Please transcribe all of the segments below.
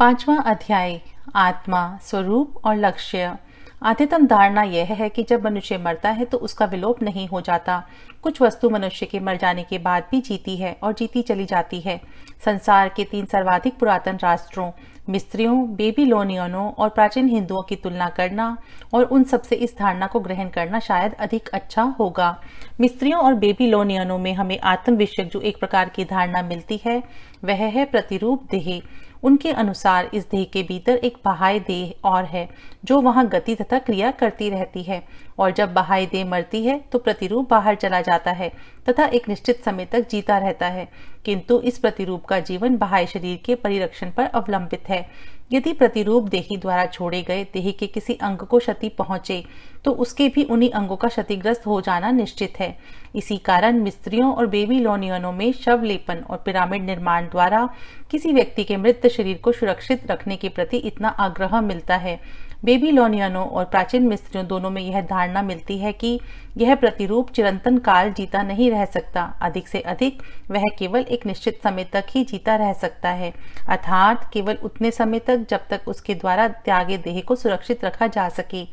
पांचवा अध्याय आत्मा स्वरूप और लक्ष्य आद्यतम धारणा यह है कि जब मनुष्य मरता है तो उसका विलोप नहीं हो जाता कुछ वस्तु मनुष्य के मर जाने के बाद भी जीती है और जीती चली जाती है संसार के तीन सर्वाधिक पुरातन राष्ट्रों मिस्त्रियों बेबीलोनियनों और प्राचीन हिंदुओं की तुलना करना और उन सबसे इस धारणा को ग्रहण करना शायद अधिक अच्छा होगा मिस्त्रियों और बेबीलोनियनों में हमें आत्मविश्वक जो एक प्रकार की धारणा मिलती है वह है प्रतिरूप देह उनके अनुसार इस देह के भीतर एक बहाय देह और है जो वहाँ गति तथा क्रिया करती रहती है और जब बहाय देह मरती है तो प्रतिरूप बाहर चला जाता है तथा एक निश्चित समय तक जीता रहता है किंतु इस प्रतिरूप का जीवन बहाय शरीर के परिरक्षण पर अवलंबित है यदि प्रतिरूप देही द्वारा छोड़े गए देह के किसी अंग को क्षति पहुंचे तो उसके भी उन्हीं अंगों का क्षतिग्रस्त हो जाना निश्चित है इसी कारण मिस्त्रियों और बेबी लोनियनों में शव लेपन और पिरामिड निर्माण द्वारा किसी व्यक्ति के मृत शरीर को सुरक्षित रखने के प्रति इतना आग्रह मिलता है बेबी लोनियनों और प्राचीन मिस्त्रियों दोनों में यह धारणा मिलती है कि यह प्रतिरूप चिरंतन काल जीता नहीं रह सकता अधिक से अधिक वह केवल एक निश्चित समय तक ही जीता रह सकता है अर्थात केवल उतने समय तक जब तक उसके द्वारा त्यागे देह को सुरक्षित रखा जा सके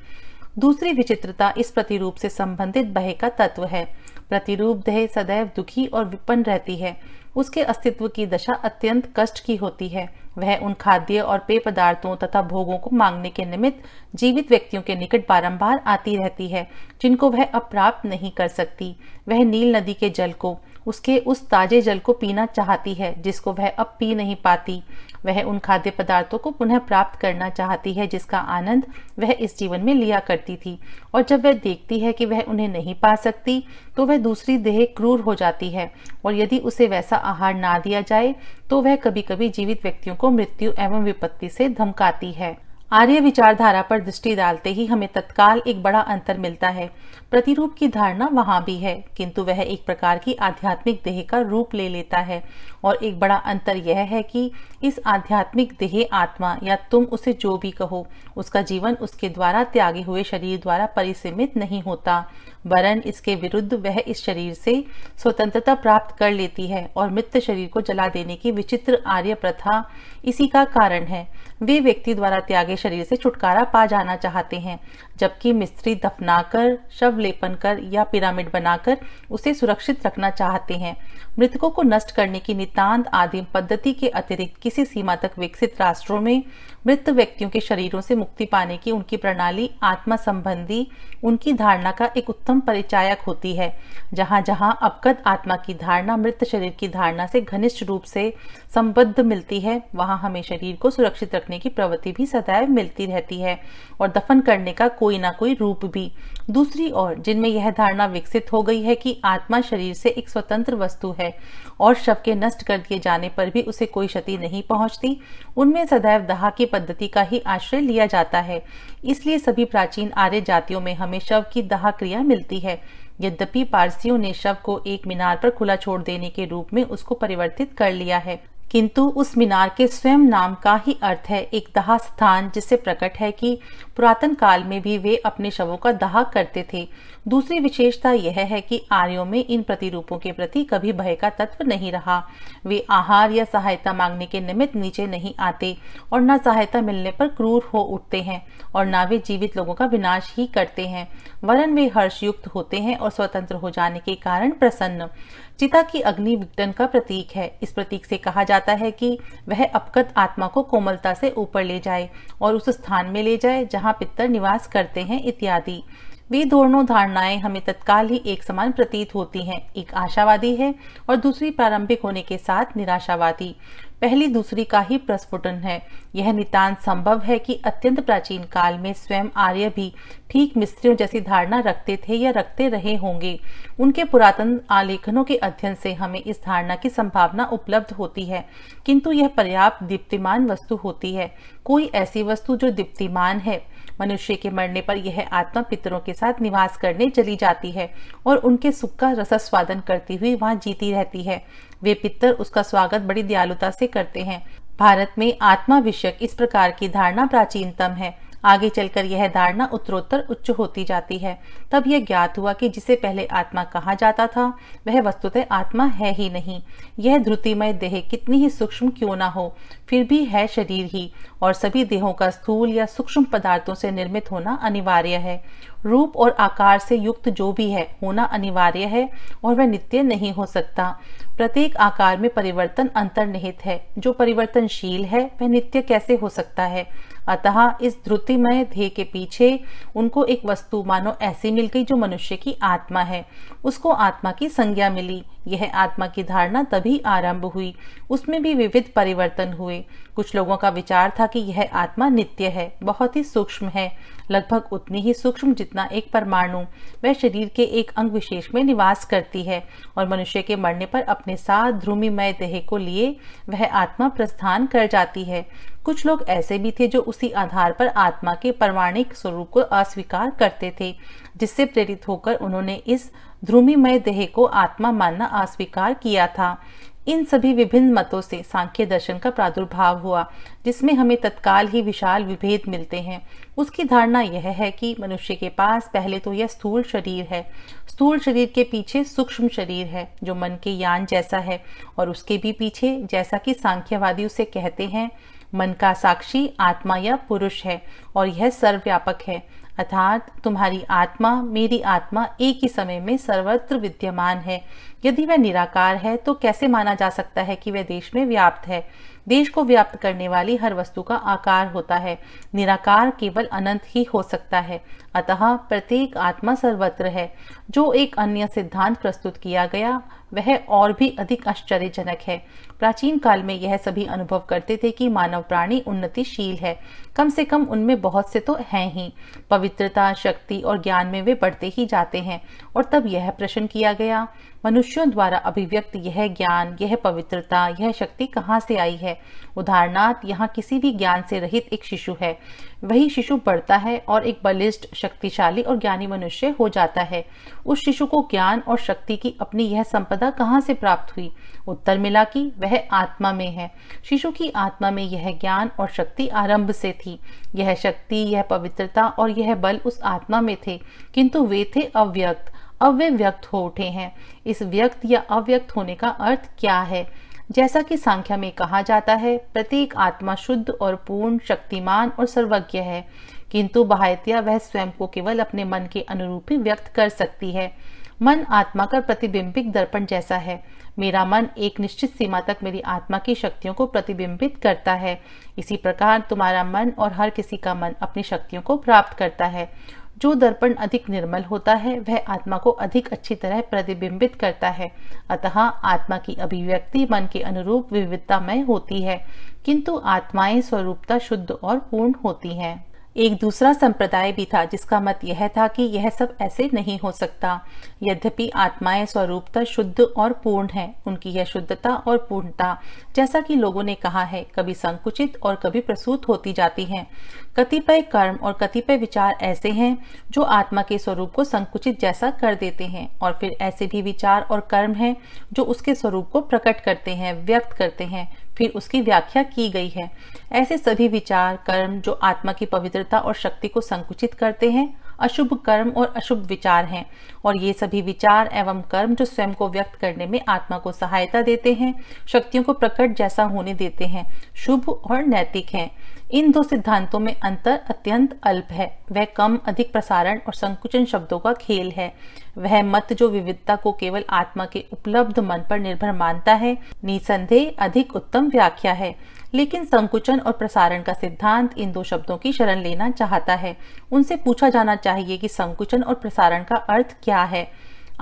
दूसरी विचित्रता इस प्रतिरूप से संबंधित बहे का तत्व है प्रतिरूप देह सदैव दुखी और विपन्न रहती है उसके अस्तित्व की दशा अत्यंत कष्ट की होती है वह उन खाद्य और पेय पदार्थों तथा भोगों को मांगने के निमित्त जीवित व्यक्तियों के निकट बारंबार आती रहती है जिनको वह अप्राप्त नहीं कर सकती वह नील नदी के जल को उसके उस ताजे जल को पीना चाहती है जिसको वह अब पी नहीं पाती वह उन खाद्य पदार्थों को पुनः प्राप्त करना चाहती है जिसका आनंद वह इस जीवन में लिया करती थी और जब वह देखती है कि वह उन्हें नहीं पा सकती तो वह दूसरी देह क्रूर हो जाती है और यदि उसे वैसा आहार ना दिया जाए तो वह कभी कभी जीवित व्यक्तियों को मृत्यु एवं विपत्ति से धमकाती है आर्य विचारधारा पर दृष्टि डालते ही हमें तत्काल एक बड़ा अंतर मिलता है प्रतिरूप की धारणा वहां भी है किंतु वह एक प्रकार की आध्यात्मिक देह का रूप ले लेता है और एक बड़ा अंतर यह है कि इस आध्यात्मिक देह आत्मा या तुम उसे जो भी कहो उसका जीवन उसके द्वारा त्यागे हुए शरीर द्वारा परिसीमित नहीं होता वरन इसके विरुद्ध वह इस शरीर से स्वतंत्रता प्राप्त कर लेती है और मृत शरीर को जला देने की विचित्र आर्य प्रथा इसी का कारण है वे व्यक्ति द्वारा त्यागे शरीर से छुटकारा पा जाना चाहते हैं जबकि मिस्त्री दफनाकर शव लेपन कर या पिरामिड बनाकर उसे सुरक्षित रखना चाहते हैं मृतकों को नष्ट करने की नितांत आदिम पद्धति के अतिरिक्त किसी सीमा तक विकसित राष्ट्रों में मृत व्यक्तियों के शरीरों से मुक्ति पाने की उनकी प्रणाली आत्मा संबंधी उनकी धारणा का एक उत्तम परिचायक होती है जहाँ जहाँ अवगत आत्मा की धारणा मृत शरीर की धारणा से घनिष्ठ रूप से संबद्ध मिलती है वहाँ हमें शरीर को सुरक्षित रखने की प्रवृत्ति भी सदैव मिलती रहती है और दफन करने का कोई ना कोई रूप भी दूसरी ओर जिनमें यह धारणा विकसित हो गई है कि आत्मा शरीर से एक स्वतंत्र वस्तु है और शव के नष्ट कर दिए जाने पर भी उसे कोई क्षति नहीं पहुंचती उनमें सदैव दहा की पद्धति का ही आश्रय लिया जाता है इसलिए सभी प्राचीन आर्य जातियों में हमें शव की दहा क्रिया मिलती है यद्यपि पारसियों ने शव को एक मीनार पर खुला छोड़ देने के रूप में उसको परिवर्तित कर लिया है किंतु उस मीनार के स्वयं नाम का ही अर्थ है एक दहा स्थान जिससे प्रकट है कि पुरातन काल में भी वे अपने शवों का दाह करते थे दूसरी विशेषता यह है कि आर्यों में इन प्रतिरूपों के प्रति कभी भय का तत्व नहीं रहा वे आहार या सहायता मांगने के निमित्त नीचे नहीं आते और न सहायता मिलने पर क्रूर हो उठते हैं और न वे जीवित लोगों का विनाश ही करते हैं वरन वे हर्षयुक्त होते हैं और स्वतंत्र हो जाने के कारण प्रसन्न चिता की अग्नि विघटन का प्रतीक है इस प्रतीक से कहा जाता है कि वह अपकत आत्मा को कोमलता से ऊपर ले जाए और उस स्थान में ले जाए जहां जहाँ पितर निवास करते हैं इत्यादि वे दोनों धारणाएं हमें तत्काल ही एक समान प्रतीत होती हैं एक आशावादी है और दूसरी प्रारंभिक होने के साथ निराशावादी पहली दूसरी का ही प्रस्फुटन है यह नितांत संभव है कि अत्यंत प्राचीन काल में स्वयं आर्य भी ठीक मिस्त्रियों जैसी धारणा रखते थे या रखते रहे होंगे उनके पुरातन आलेखनों के अध्ययन से हमें इस धारणा की संभावना उपलब्ध होती है किंतु यह पर्याप्त दीप्तिमान वस्तु होती है कोई ऐसी वस्तु जो दीप्तिमान है मनुष्य के मरने पर यह आत्मा पितरों के साथ निवास करने चली जाती है और उनके सुख का स्वादन करती हुई वहां जीती रहती है वे पितर उसका स्वागत बड़ी दयालुता से करते हैं भारत में आत्मा विषयक इस प्रकार की धारणा प्राचीनतम है आगे चलकर यह धारणा उत्तरोत्तर उच्च होती जाती है तब यह ज्ञात हुआ कि जिसे पहले आत्मा कहा जाता था वह वस्तुतः आत्मा है ही नहीं यह ध्रुतिमय देह कितनी ही सूक्ष्म क्यों ना हो फिर भी है शरीर ही और सभी देहों का स्थूल या सूक्ष्म पदार्थों से निर्मित होना अनिवार्य है रूप और आकार से युक्त जो भी है होना अनिवार्य है और वह नित्य नहीं हो सकता प्रत्येक आकार में परिवर्तन अंतर्निहित है जो परिवर्तनशील है वह नित्य कैसे हो सकता है अतः इस ध्रुतिमय ध्येय के पीछे उनको एक वस्तु मानो ऐसी मिल गई जो मनुष्य की आत्मा है उसको आत्मा की संज्ञा मिली यह आत्मा की धारणा तभी आरंभ हुई उसमें भी विविध परिवर्तन हुए कुछ लोगों का विचार था कि यह आत्मा नित्य है बहुत ही सूक्ष्म है लगभग उतनी ही सूक्ष्म जितना एक परमाणु वह शरीर के एक अंग विशेष में निवास करती है और मनुष्य के मरने पर अपने साथ ध्रुमिमय देह को लिए वह आत्मा प्रस्थान कर जाती है कुछ लोग ऐसे भी थे जो उसी आधार पर आत्मा के परमाणिक स्वरूप को अस्वीकार करते थे जिससे प्रेरित होकर उन्होंने इस ध्रुमीमय देह को आत्मा मानना अस्वीकार किया था इन सभी विभिन्न मतों से सांख्य दर्शन का प्रादुर्भाव हुआ जिसमें हमें तत्काल ही विशाल विभेद मिलते हैं उसकी धारणा यह है कि मनुष्य के पास पहले तो यह स्थूल शरीर है स्थूल शरीर के पीछे सूक्ष्म शरीर है जो मन के यान जैसा है और उसके भी पीछे जैसा कि सांख्यवादी उसे कहते हैं मन का साक्षी आत्मा या पुरुष है और यह सर्वव्यापक है अर्थात तुम्हारी आत्मा मेरी आत्मा एक ही समय में सर्वत्र विद्यमान है यदि वह निराकार है तो कैसे माना जा सकता है कि वह देश में व्याप्त है देश को व्याप्त करने वाली हर वस्तु का आकार होता है निराकार केवल अनंत ही हो सकता है अतः प्रत्येक आत्मा सर्वत्र है जो एक अन्य सिद्धांत प्रस्तुत किया गया वह और भी अधिक आश्चर्यजनक है प्राचीन काल में यह सभी अनुभव करते थे कि मानव प्राणी उन्नतिशील है कम से कम उनमें बहुत से तो हैं ही पवित्रता शक्ति और ज्ञान में वे बढ़ते ही जाते हैं और तब यह प्रश्न किया गया मनुष्यों द्वारा अभिव्यक्त यह ज्ञान यह पवित्रता यह शक्ति कहाँ से आई है उदाहरणार्थ यहाँ किसी भी ज्ञान से रहित एक शिशु है वही शिशु बढ़ता है और एक बलिष्ठ शक्तिशाली और ज्ञानी मनुष्य हो जाता है उस शिशु को ज्ञान और शक्ति की अपनी यह संपत्ति पदा कहाँ से प्राप्त हुई उत्तर मिला कि वह आत्मा में है शिशु की आत्मा में यह ज्ञान और शक्ति आरंभ से थी यह शक्ति यह पवित्रता और यह बल उस आत्मा में थे किंतु वे थे अव्यक्त अब वे व्यक्त हो उठे हैं इस व्यक्त या अव्यक्त होने का अर्थ क्या है जैसा कि संख्या में कहा जाता है प्रत्येक आत्मा शुद्ध और पूर्ण शक्तिमान और सर्वज्ञ है किंतु बाहत्या वह स्वयं को केवल अपने मन के अनुरूप ही व्यक्त कर सकती है मन आत्मा का प्रतिबिंबित दर्पण जैसा है मेरा मन एक निश्चित सीमा तक मेरी आत्मा की शक्तियों को प्रतिबिंबित करता है इसी प्रकार तुम्हारा मन और हर किसी का मन अपनी शक्तियों को प्राप्त करता है जो दर्पण अधिक निर्मल होता है वह आत्मा को अधिक अच्छी तरह प्रतिबिंबित करता है अतः आत्मा की अभिव्यक्ति मन के अनुरूप विविधतामय होती है किंतु आत्माएं स्वरूपता शुद्ध और पूर्ण होती हैं एक दूसरा संप्रदाय भी था जिसका मत यह था कि यह सब ऐसे नहीं हो सकता यद्यपि आत्माएं स्वरूपता शुद्ध और पूर्ण है उनकी यह शुद्धता और पूर्णता जैसा कि लोगों ने कहा है कभी संकुचित और कभी प्रसूत होती जाती है कतिपय कर्म और कतिपय विचार ऐसे हैं जो आत्मा के स्वरूप को संकुचित जैसा कर देते हैं और फिर ऐसे भी विचार और कर्म हैं जो उसके स्वरूप को प्रकट करते हैं व्यक्त करते हैं फिर उसकी व्याख्या की गई है ऐसे सभी विचार कर्म जो आत्मा की पवित्रता और शक्ति को संकुचित करते हैं अशुभ कर्म और अशुभ विचार हैं और ये सभी विचार एवं कर्म जो स्वयं को व्यक्त करने में आत्मा को सहायता देते हैं शक्तियों को प्रकट जैसा होने देते हैं शुभ और नैतिक हैं इन दो सिद्धांतों में अंतर अत्यंत अल्प है वह कम अधिक प्रसारण और संकुचन शब्दों का खेल है वह मत जो विविधता को केवल आत्मा के उपलब्ध मन पर निर्भर मानता है निसंदेह अधिक उत्तम व्याख्या है लेकिन संकुचन और प्रसारण का सिद्धांत इन दो शब्दों की शरण लेना चाहता है उनसे पूछा जाना चाहिए कि संकुचन और प्रसारण का अर्थ क्या है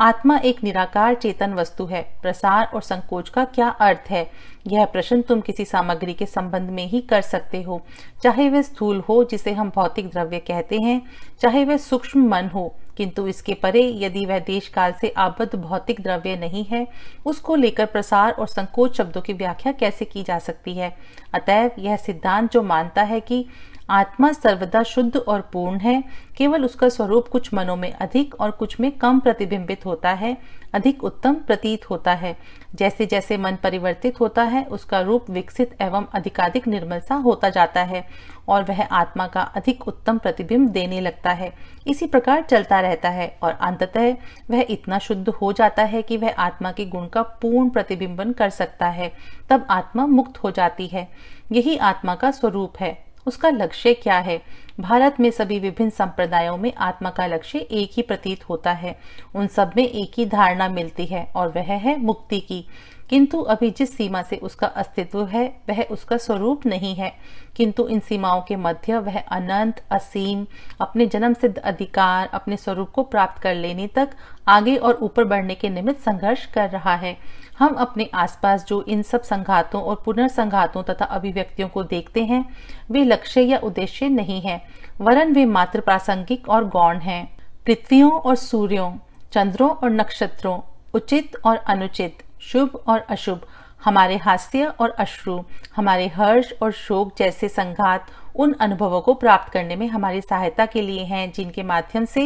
आत्मा एक निराकार चेतन वस्तु है प्रसार और संकोच का क्या अर्थ है यह प्रश्न तुम किसी सामग्री के संबंध में ही कर सकते हो चाहे वह स्थूल हो जिसे हम भौतिक द्रव्य कहते हैं चाहे वह सूक्ष्म मन हो किंतु इसके परे यदि वह देश काल से आबद्ध भौतिक द्रव्य नहीं है उसको लेकर प्रसार और संकोच शब्दों की व्याख्या कैसे की जा सकती है अतएव यह सिद्धांत जो मानता है कि आत्मा सर्वदा शुद्ध और पूर्ण है केवल उसका स्वरूप कुछ मनों में अधिक और कुछ में कम प्रतिबिंबित होता है अधिक उत्तम प्रतीत होता है जैसे जैसे मन परिवर्तित होता है उसका रूप विकसित एवं अधिकाधिक निर्मल सा होता जाता है और वह आत्मा का अधिक उत्तम प्रतिबिंब देने लगता है इसी प्रकार चलता रहता है और अंततः वह इतना शुद्ध हो जाता है कि वह आत्मा के गुण का पूर्ण प्रतिबिंबन कर सकता है तब आत्मा मुक्त हो जाती है यही आत्मा का स्वरूप है उसका लक्ष्य क्या है भारत में सभी विभिन्न संप्रदायों में आत्मा का लक्ष्य एक ही प्रतीत होता है उन सब में एक ही धारणा मिलती है और वह है मुक्ति की किंतु अभी जिस सीमा से उसका अस्तित्व है वह उसका स्वरूप नहीं है किंतु इन सीमाओं के मध्य वह अनंत असीम अपने जन्म सिद्ध अधिकार अपने स्वरूप को प्राप्त कर लेने तक आगे और ऊपर बढ़ने के निमित्त संघर्ष कर रहा है हम अपने आसपास जो इन सब संघातों और पुनर्संघातों तथा अभिव्यक्तियों को देखते हैं वे लक्ष्य या उद्देश्य नहीं है वरन वे मात्र प्रासंगिक और गौण हैं पृथ्वियों और सूर्यों चंद्रों और नक्षत्रों उचित और अनुचित शुभ और अशुभ हमारे हास्य और अश्रु हमारे हर्ष और शोक जैसे संघात उन अनुभवों को प्राप्त करने में हमारी सहायता के लिए हैं जिनके माध्यम से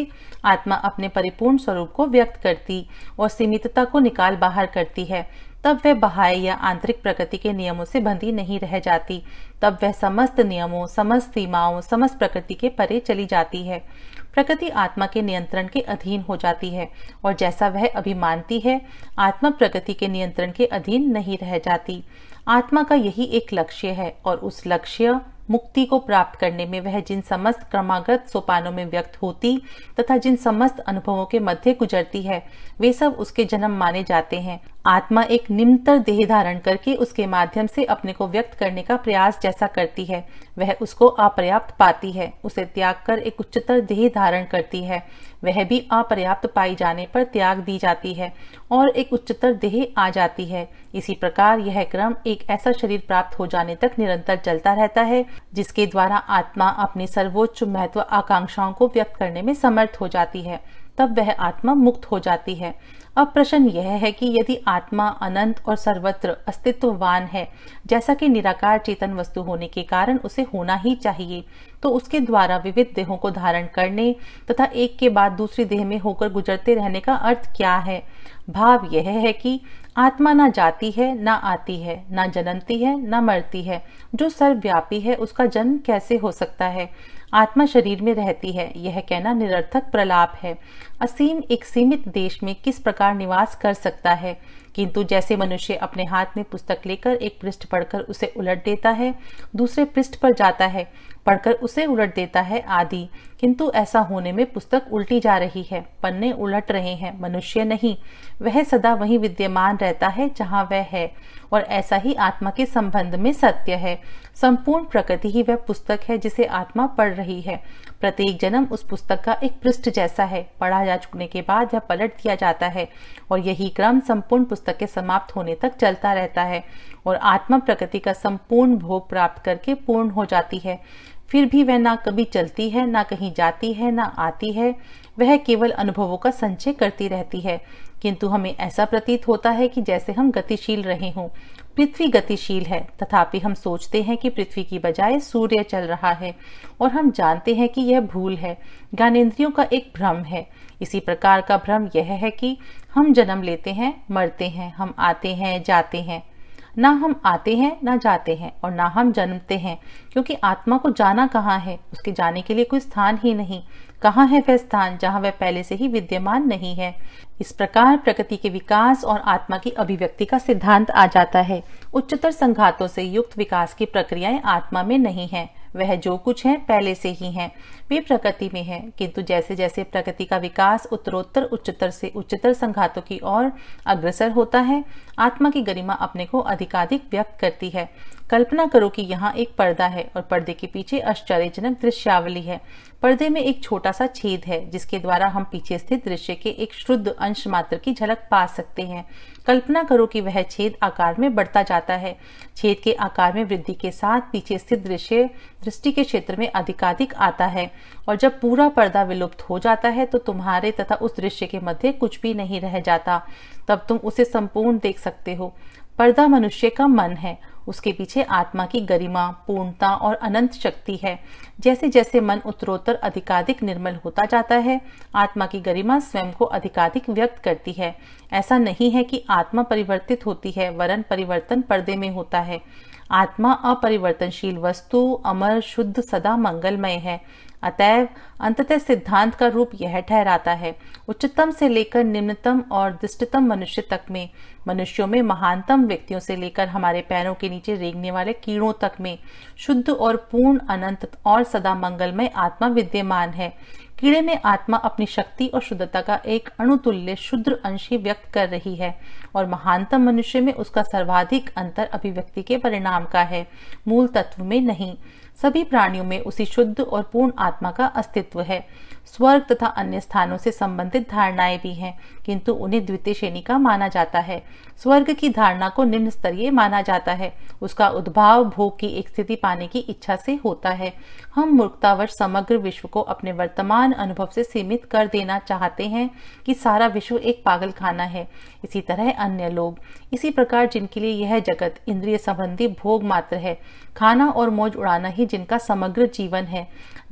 आत्मा अपने परिपूर्ण स्वरूप को व्यक्त करती और सीमितता को निकाल बाहर करती है तब वह बाह्य या आंतरिक प्रकृति के नियमों से बंधी नहीं रह जाती तब वह समस्त नियमों समस्त सीमाओं समस्त प्रकृति के परे चली जाती है प्रकृति आत्मा के नियंत्रण के अधीन हो जाती है और जैसा वह अभी मानती है आत्मा प्रकृति के नियंत्रण के अधीन नहीं रह जाती आत्मा का यही एक लक्ष्य है और उस लक्ष्य मुक्ति को प्राप्त करने में वह जिन समस्त क्रमागत सोपानों में व्यक्त होती तथा जिन समस्त अनुभवों के मध्य गुजरती है वे सब उसके जन्म माने जाते हैं आत्मा एक निम्नतर देह धारण करके उसके माध्यम से अपने को व्यक्त करने का प्रयास जैसा करती है वह उसको अपर्याप्त पाती है उसे त्याग कर एक उच्चतर देह धारण करती है वह भी अपर्याप्त पाई जाने पर त्याग दी जाती है और एक उच्चतर देह आ जाती है इसी प्रकार यह क्रम एक ऐसा शरीर प्राप्त हो जाने तक निरंतर चलता रहता है जिसके द्वारा आत्मा अपनी सर्वोच्च महत्व आकांक्षाओं को व्यक्त करने में समर्थ हो जाती है तब वह आत्मा मुक्त हो जाती है अब प्रश्न यह है कि यदि आत्मा अनंत और सर्वत्र अस्तित्ववान है जैसा कि निराकार चेतन वस्तु होने के कारण उसे होना ही चाहिए तो उसके द्वारा विविध देहों को धारण करने तथा एक के बाद दूसरी देह में होकर गुजरते रहने का अर्थ क्या है भाव यह है कि आत्मा ना जाती है ना आती है ना जन्मती है ना मरती है जो सर्वव्यापी है उसका जन्म कैसे हो सकता है आत्मा शरीर में रहती है यह कहना निरर्थक प्रलाप है असीम एक सीमित देश में किस प्रकार निवास कर सकता है किंतु जैसे मनुष्य अपने हाथ में पुस्तक लेकर एक पृष्ठ पढ़कर उसे उलट देता है दूसरे पृष्ठ पर जाता है पढ़कर उसे उलट देता है आदि किंतु ऐसा होने में पुस्तक उल्टी जा रही है पन्ने उलट रहे हैं मनुष्य नहीं वह सदा वही विद्यमान रहता है जहाँ वह है और ऐसा ही आत्मा के संबंध में सत्य है संपूर्ण प्रकृति ही वह पुस्तक है जिसे आत्मा पढ़ रही है प्रत्येक जन्म उस पुस्तक का एक पृष्ठ जैसा है पढ़ा जा चुकने के बाद यह पलट दिया जाता है और यही क्रम संपूर्ण पुस्तक के समाप्त होने तक चलता रहता है और आत्मा प्रकृति का संपूर्ण भोग प्राप्त करके पूर्ण हो जाती है फिर भी वह ना कभी चलती है ना कहीं जाती है ना आती है वह केवल अनुभवों का संचय करती रहती है किंतु हमें ऐसा प्रतीत होता है कि जैसे हम गतिशील रहे हों पृथ्वी गतिशील है तथापि हम सोचते हैं कि पृथ्वी की बजाय सूर्य चल रहा है और हम जानते हैं कि यह भूल है ज्ञानेन्द्रियों का एक भ्रम है इसी प्रकार का भ्रम यह है कि हम जन्म लेते हैं मरते हैं हम आते हैं जाते हैं ना हम आते हैं ना जाते हैं और ना हम जन्मते हैं क्योंकि आत्मा को जाना कहाँ है उसके जाने के लिए कोई स्थान ही नहीं कहाँ है वह स्थान जहाँ वह पहले से ही विद्यमान नहीं है इस प्रकार प्रकृति के विकास और आत्मा की अभिव्यक्ति का सिद्धांत आ जाता है उच्चतर संघातों से युक्त विकास की प्रक्रियाएं आत्मा में नहीं है वह जो कुछ है पहले से ही है वे प्रकृति में है किंतु जैसे जैसे प्रकृति का विकास उत्तरोत्तर उच्चतर से उच्चतर संघातों की ओर अग्रसर होता है आत्मा की गरिमा अपने को अधिकाधिक व्यक्त करती है कल्पना करो कि यहाँ एक पर्दा है और पर्दे के पीछे आश्चर्यजनक दृश्यावली है पर्दे में एक छोटा सा छेद है जिसके द्वारा हम पीछे स्थित दृश्य के एक शुद्ध अंश मात्र की झलक पा सकते हैं कल्पना करो कि वह छेद आकार में बढ़ता जाता है छेद के आकार में वृद्धि के साथ पीछे स्थित दृश्य दृष्टि के क्षेत्र में अधिकाधिक आता है और जब पूरा पर्दा विलुप्त हो जाता है तो तुम्हारे तथा उस दृश्य के मध्य कुछ भी नहीं रह जाता तब तुम उसे संपूर्ण देख सकते हो पर्दा मनुष्य का मन है उसके पीछे आत्मा की गरिमा पूर्णता और अनंत शक्ति है जैसे जैसे मन उत्तरोत्तर अधिकाधिक निर्मल होता जाता है आत्मा की गरिमा स्वयं को अधिकाधिक व्यक्त करती है ऐसा नहीं है कि आत्मा परिवर्तित होती है वरन परिवर्तन पर्दे में होता है आत्मा अपरिवर्तनशील वस्तु अमर शुद्ध सदा मंगलमय है अतएव अंततः सिद्धांत का रूप यह ठहराता है उच्चतम से लेकर निम्नतम और दुष्टतम मनुष्य तक में मनुष्यों में महानतम व्यक्तियों से लेकर हमारे पैरों के नीचे रेंगने वाले कीड़ों तक में शुद्ध और पूर्ण अनंत और सदा मंगलमय आत्मा विद्यमान है कीड़े में आत्मा अपनी शक्ति और शुद्धता का एक अणुतुल्य शुद्र अंश ही व्यक्त कर रही है और महानतम मनुष्य में उसका सर्वाधिक अंतर अभिव्यक्ति के परिणाम का है मूल तत्व में नहीं सभी प्राणियों में उसी शुद्ध और पूर्ण आत्मा का अस्तित्व है स्वर्ग तथा अन्य स्थानों से संबंधित धारणाएं भी हैं किंतु उन्हें द्वितीय श्रेणी का माना जाता है स्वर्ग की धारणा को निम्न स्तरीय माना जाता है उसका उद्भाव भोग की एक स्थिति पाने की इच्छा से होता है हम मूर्खतावश समग्र विश्व को अपने वर्तमान अनुभव से सीमित कर देना चाहते हैं कि सारा विश्व एक पागल खाना है इसी तरह अन्य लोग इसी प्रकार जिनके लिए यह जगत इंद्रिय संबंधी भोग मात्र है खाना और मौज उड़ाना ही जिनका समग्र जीवन है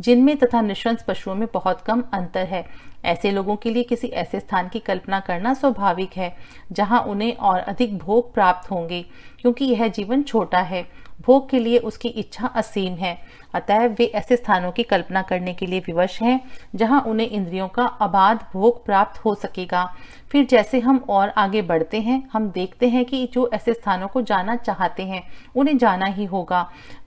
जिनमें तथा निशंस पशुओं में बहुत कम अंतर है ऐसे लोगों के लिए किसी ऐसे स्थान की कल्पना करना स्वाभाविक है जहां उन्हें और अधिक भोग प्राप्त होंगे क्योंकि यह जीवन छोटा है भोग के लिए उसकी इच्छा असीम है अतः वे ऐसे स्थानों की कल्पना करने के लिए विवश हैं जहां उन्हें इंद्रियों का अबाध भोग प्राप्त हो सकेगा फिर जैसे हम और आगे बढ़ते हैं हम देखते हैं कि जो ऐसे स्थानों को जाना चाहते हैं उन्हें जाना ही होगा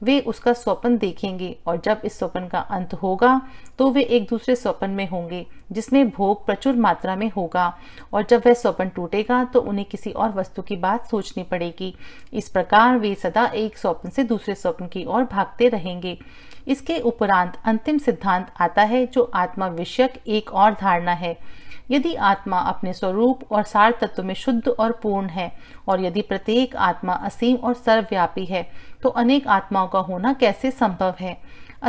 वे उसका स्वप्न देखेंगे और जब इस स्वप्न का अंत होगा तो वे एक दूसरे स्वप्न में होंगे जिसमें भोग प्रचुर मात्रा में होगा और जब वह स्वप्न टूटेगा तो उन्हें किसी और वस्तु की बात सोचनी पड़ेगी इस प्रकार वे सदा एक स्वप्न से दूसरे स्वप्न की ओर भागते रहेंगे इसके उपरांत अंतिम सिद्धांत आता है जो आत्मा विषयक एक और धारणा है यदि आत्मा अपने स्वरूप और सार तत्व में शुद्ध और पूर्ण है और यदि प्रत्येक आत्मा असीम और सर्वव्यापी है तो अनेक आत्माओं का होना कैसे संभव है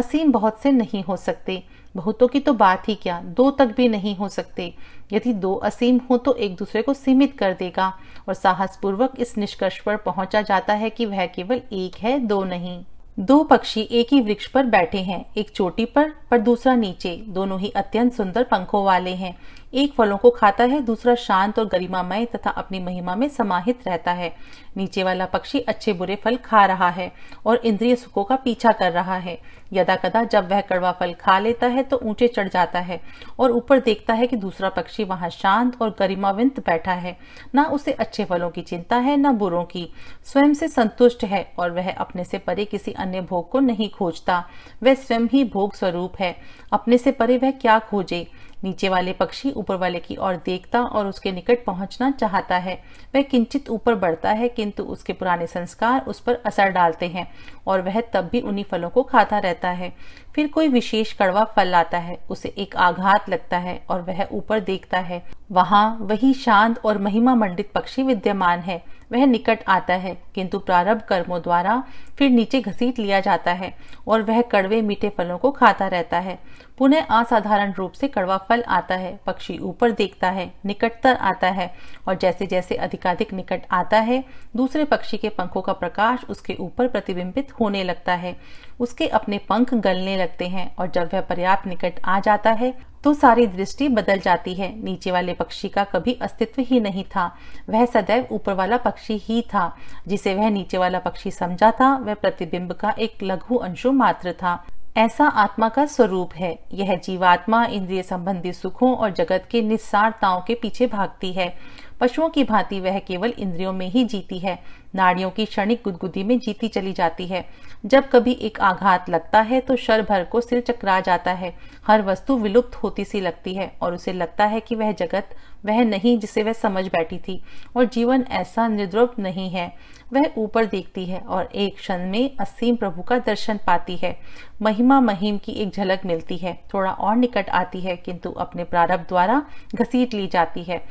असीम बहुत से नहीं हो सकते बहुतों की तो बात ही क्या दो तक भी नहीं हो सकते यदि दो असीम हो तो एक दूसरे को सीमित कर देगा और साहसपूर्वक इस निष्कर्ष पर पहुंचा जाता है कि वह केवल एक है दो नहीं दो पक्षी एक ही वृक्ष पर बैठे हैं एक चोटी पर पर दूसरा नीचे दोनों ही अत्यंत सुंदर पंखों वाले हैं एक फलों को खाता है दूसरा शांत और गरिमामय तथा अपनी महिमा में समाहित रहता है नीचे वाला पक्षी अच्छे बुरे फल खा रहा है और इंद्रिय सुखों का पीछा कर रहा है यदा कदा जब वह कड़वा फल खा लेता है तो ऊंचे चढ़ जाता है और ऊपर देखता है कि दूसरा पक्षी वहां शांत और गरिमाविंत बैठा है न उसे अच्छे फलों की चिंता है न बुरों की स्वयं से संतुष्ट है और वह अपने से परे किसी अन्य भोग को नहीं खोजता वह स्वयं ही भोग स्वरूप है अपने से परे वह क्या खोजे नीचे वाले पक्षी ऊपर वाले की ओर देखता और उसके निकट पहुंचना चाहता है वह किंचित ऊपर बढ़ता है किंतु उसके पुराने संस्कार उस पर असर डालते हैं और वह तब भी उन्हीं फलों को खाता रहता है फिर कोई विशेष कड़वा फल आता है उसे एक आघात लगता है और वह ऊपर देखता है वहाँ वही शांत और महिमा मंडित पक्षी विद्यमान है वह निकट आता है किंतु प्रारब्ध कर्मों द्वारा फिर नीचे घसीट लिया जाता है और वह कड़वे मीठे फलों को खाता रहता है पुनः असाधारण रूप से कड़वा फल आता है पक्षी ऊपर देखता है निकटतर आता है और जैसे जैसे अधिकाधिक निकट आता है दूसरे पक्षी के पंखों का प्रकाश उसके ऊपर प्रतिबिंबित होने लगता है उसके अपने पंख गलने लगते हैं और जब वह पर्याप्त निकट आ जाता है तो सारी दृष्टि बदल जाती है नीचे वाले पक्षी का कभी अस्तित्व ही नहीं था वह सदैव ऊपर वाला पक्षी ही था जिसे वह नीचे वाला पक्षी समझा था वह प्रतिबिंब का एक लघु अंशु मात्र था ऐसा आत्मा का स्वरूप है यह जीवात्मा इंद्रिय संबंधी सुखों और जगत के निस्सारताओं के पीछे भागती है पशुओं की भांति वह केवल इंद्रियों में ही जीती है नाड़ियों की क्षणिक गुदगुदी में जीती चली जाती है जब कभी एक आघात लगता है तो शर भर को सिर चकरा जाता है हर वस्तु विलुप्त होती सी लगती है और उसे लगता है कि वह जगत वह नहीं जिसे वह समझ बैठी थी और जीवन ऐसा निद्रुप नहीं है वह ऊपर देखती है और एक क्षण में असीम प्रभु का दर्शन पाती है महिमा महिम की एक झलक मिलती है थोड़ा और निकट आती है किंतु अपने प्रारब्ध द्वारा घसीट ली जाती है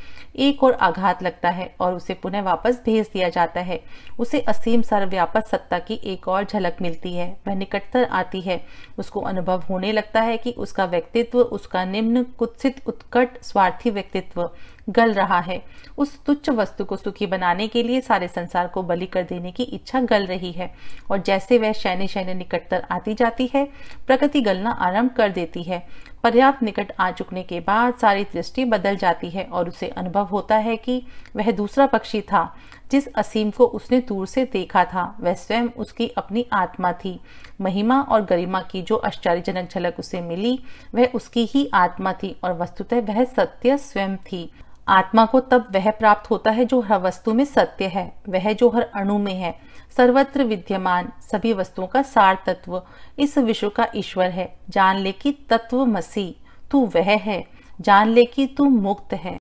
एक और आघात लगता है और उसे पुनः वापस भेज दिया जाता है उसे असीम सर्वव्यापक सत्ता की एक और झलक मिलती है वह निकटतर आती है उसको अनुभव होने लगता है कि उसका व्यक्तित्व उसका निम्न कुत्सित उत्कट स्वार्थी व्यक्तित्व गल रहा है उस तुच्छ वस्तु को सुखी बनाने के लिए सारे संसार को बलि कर देने की इच्छा गल रही है और जैसे वह शैने शैने निकटतर आती जाती है प्रकृति गलना आरंभ कर देती है पर्याप्त निकट आ चुकने के बाद सारी दृष्टि बदल जाती है और उसे अनुभव होता है कि वह दूसरा पक्षी था जिस असीम को उसने दूर से देखा था वह स्वयं उसकी अपनी आत्मा थी महिमा और गरिमा की जो आश्चर्यजनक झलक उसे मिली वह उसकी ही आत्मा थी और वस्तुतः वह सत्य स्वयं थी आत्मा को तब वह प्राप्त होता है जो हर वस्तु में सत्य है वह जो हर अणु में है सर्वत्र विद्यमान सभी वस्तुओं का सार तत्व इस विश्व का ईश्वर है जान ले कि तत्व मसी तू वह है जान ले कि तू मुक्त है